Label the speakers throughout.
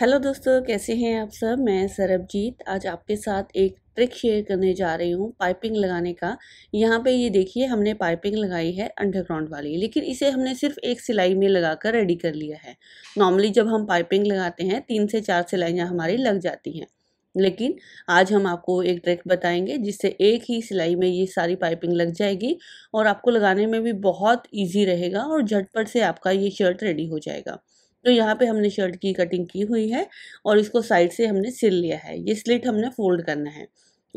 Speaker 1: hello दोस्तों कैसे हैं आप सब मैं सरबजीत आज आपके साथ एक ट्रिक शेयर करने जा रही हूँ पाइपिंग लगाने का यहाँ पे ये देखिए हमने पाइपिंग लगाई है अंडरग्राउंड वाली लेकिन इसे हमने सिर्फ एक सिलाई में लगा कर रेडी कर लिया है नॉर्मली जब हम पाइपिंग लगाते हैं तीन से चार सिलाइयाँ हमारी लग जाती हैं लेकिन आज हम आपको एक ट्रिक बताएंगे जिससे एक ही सिलाई में ये सारी पाइपिंग लग जाएगी और आपको लगाने में भी बहुत ईजी रहेगा और झटपट से आपका ये शर्ट रेडी हो जाएगा तो यहाँ पे हमने शर्ट की कटिंग की हुई है और इसको साइड से हमने सिल लिया है ये स्लिट हमने फोल्ड करना है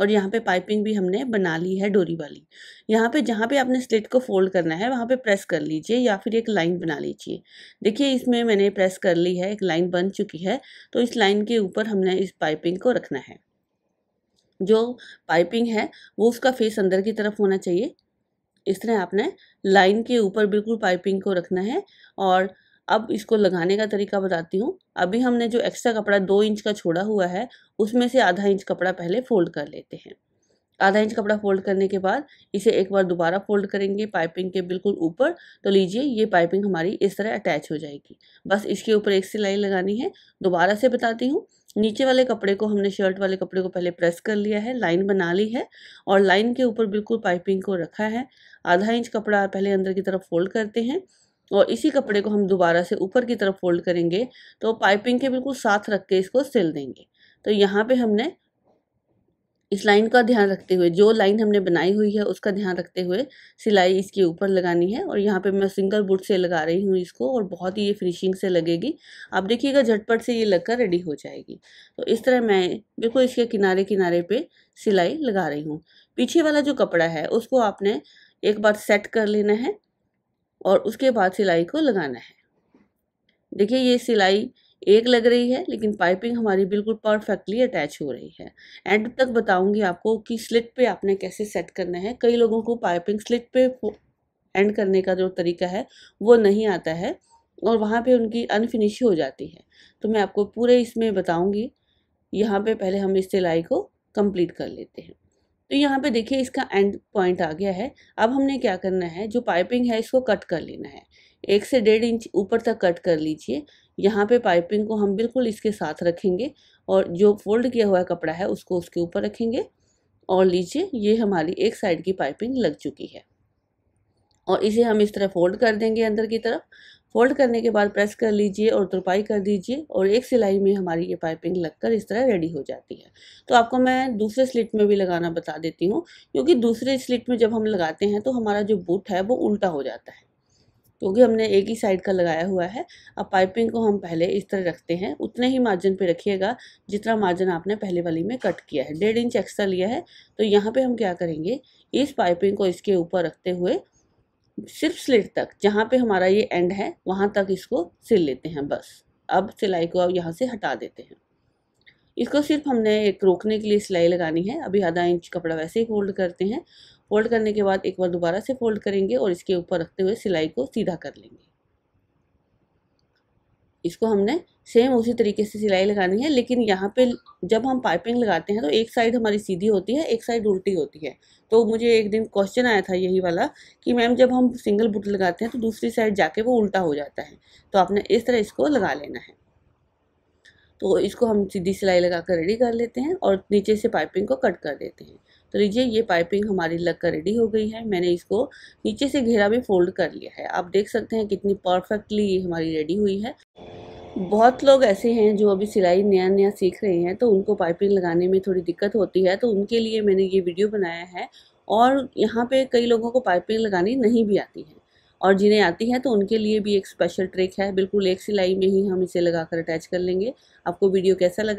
Speaker 1: और यहाँ पे पाइपिंग भी हमने बना ली है डोरी वाली यहाँ पे जहाँ पे आपने स्लिट को फोल्ड करना है वहाँ पे प्रेस कर लीजिए या फिर एक लाइन बना लीजिए देखिए इसमें मैंने प्रेस कर ली है एक लाइन बन चुकी है तो इस लाइन के ऊपर हमने इस पाइपिंग को रखना है जो पाइपिंग है वो उसका फेस अंदर की तरफ होना चाहिए इस तरह आपने लाइन के ऊपर बिल्कुल पाइपिंग को रखना है और अब इसको लगाने का तरीका बताती हूँ अभी हमने जो एक्स्ट्रा कपड़ा दो इंच का छोड़ा हुआ है उसमें से आधा इंच कपड़ा पहले फोल्ड कर लेते हैं आधा इंच कपड़ा फोल्ड करने के बाद इसे एक बार दोबारा फोल्ड करेंगे पाइपिंग के बिल्कुल ऊपर तो लीजिए ये पाइपिंग हमारी इस तरह अटैच हो जाएगी बस इसके ऊपर एक सिलाई लगानी है दोबारा से बताती हूँ नीचे वाले कपड़े को हमने शर्ट वाले कपड़े को पहले प्रेस कर लिया है लाइन बना ली है और लाइन के ऊपर बिल्कुल पाइपिंग को रखा है आधा इंच कपड़ा पहले अंदर की तरफ फोल्ड करते हैं और इसी कपड़े को हम दोबारा से ऊपर की तरफ फोल्ड करेंगे तो पाइपिंग के बिल्कुल साथ रख के इसको सिल देंगे तो यहाँ पे हमने इस लाइन का ध्यान रखते हुए जो लाइन हमने बनाई हुई है उसका ध्यान रखते हुए सिलाई इसके ऊपर लगानी है और यहाँ पे मैं सिंगल बुट से लगा रही हूँ इसको और बहुत ही ये फिनिशिंग से लगेगी आप देखिएगा झटपट से ये लगकर रेडी हो जाएगी तो इस तरह मैं बिल्कुल इसके किनारे किनारे पे सिलाई लगा रही हूँ पीछे वाला जो कपड़ा है उसको आपने एक बार सेट कर लेना है और उसके बाद सिलाई को लगाना है देखिए ये सिलाई एक लग रही है लेकिन पाइपिंग हमारी बिल्कुल परफेक्टली अटैच हो रही है एंड तक बताऊंगी आपको कि स्लिट पे आपने कैसे सेट करना है कई लोगों को पाइपिंग स्लिट पे एंड करने का जो तरीका है वो नहीं आता है और वहाँ पे उनकी अनफिनिश हो जाती है तो मैं आपको पूरे इसमें बताऊँगी यहाँ पे पहले हम इस सिलाई को कंप्लीट कर लेते हैं तो यहाँ पे देखिए इसका एंड पॉइंट आ गया है अब हमने क्या करना है जो पाइपिंग है इसको कट कर लेना है एक से डेढ़ इंच ऊपर तक कट कर लीजिए यहाँ पे पाइपिंग को हम बिल्कुल इसके साथ रखेंगे और जो फोल्ड किया हुआ कपड़ा है उसको उसके ऊपर रखेंगे और लीजिए ये हमारी एक साइड की पाइपिंग लग चुकी है और इसे हम इस तरह फोल्ड कर देंगे अंदर की तरफ फोल्ड करने के बाद प्रेस कर लीजिए और तुरपाई कर दीजिए और एक सिलाई में हमारी ये पाइपिंग लगकर इस तरह रेडी हो जाती है तो आपको मैं दूसरे स्लिट में भी लगाना बता देती हूँ क्योंकि दूसरे स्लिट में जब हम लगाते हैं तो हमारा जो बूट है वो उल्टा हो जाता है क्योंकि हमने एक ही साइड का लगाया हुआ है अब पाइपिंग को हम पहले इस तरह रखते हैं उतने ही मार्जिन पे रखिएगा जितना मार्जिन आपने पहले वाली में कट किया है डेढ़ इंच एक्स्ट्रा लिया है तो यहाँ पे हम क्या करेंगे इस पाइपिंग को इसके ऊपर रखते हुए सिर्फ स्लिट तक जहाँ पे हमारा ये एंड है वहाँ तक इसको सिल लेते हैं बस अब सिलाई को अब यहाँ से हटा देते हैं इसको सिर्फ हमने एक रोकने के लिए सिलाई लगानी है अभी आधा इंच कपड़ा वैसे ही फोल्ड करते हैं फोल्ड करने के बाद एक बार दोबारा से फोल्ड करेंगे और इसके ऊपर रखते हुए सिलाई को सीधा कर लेंगे इसको हमने सेम उसी तरीके से सिलाई लगानी है लेकिन यहाँ पे जब हम पाइपिंग लगाते हैं तो एक साइड हमारी सीधी होती है एक साइड उल्टी होती है तो मुझे एक दिन क्वेश्चन आया था यही वाला कि मैम जब हम सिंगल बुट लगाते हैं तो दूसरी साइड जाके वो उल्टा हो जाता है तो आपने इस तरह इसको लगा लेना है तो इसको हम सीधी सिलाई लगा कर रेडी कर लेते हैं और नीचे से पाइपिंग को कट कर देते हैं तो लीजिए ये पाइपिंग हमारी लग कर रेडी हो गई है मैंने इसको नीचे से घेरा भी फोल्ड कर लिया है आप देख सकते हैं कितनी परफेक्टली ये हमारी रेडी हुई है बहुत लोग ऐसे हैं जो अभी सिलाई नया नया सीख रहे हैं तो उनको पाइपिंग लगाने में थोड़ी दिक्कत होती है तो उनके लिए मैंने ये वीडियो बनाया है और यहाँ पे कई लोगों को पाइपिंग लगानी नहीं भी आती है और जिन्हें आती है तो उनके लिए भी एक स्पेशल ट्रिक है बिल्कुल एक सिलाई में ही हम इसे लगाकर अटैच कर लेंगे आपको वीडियो कैसा लगा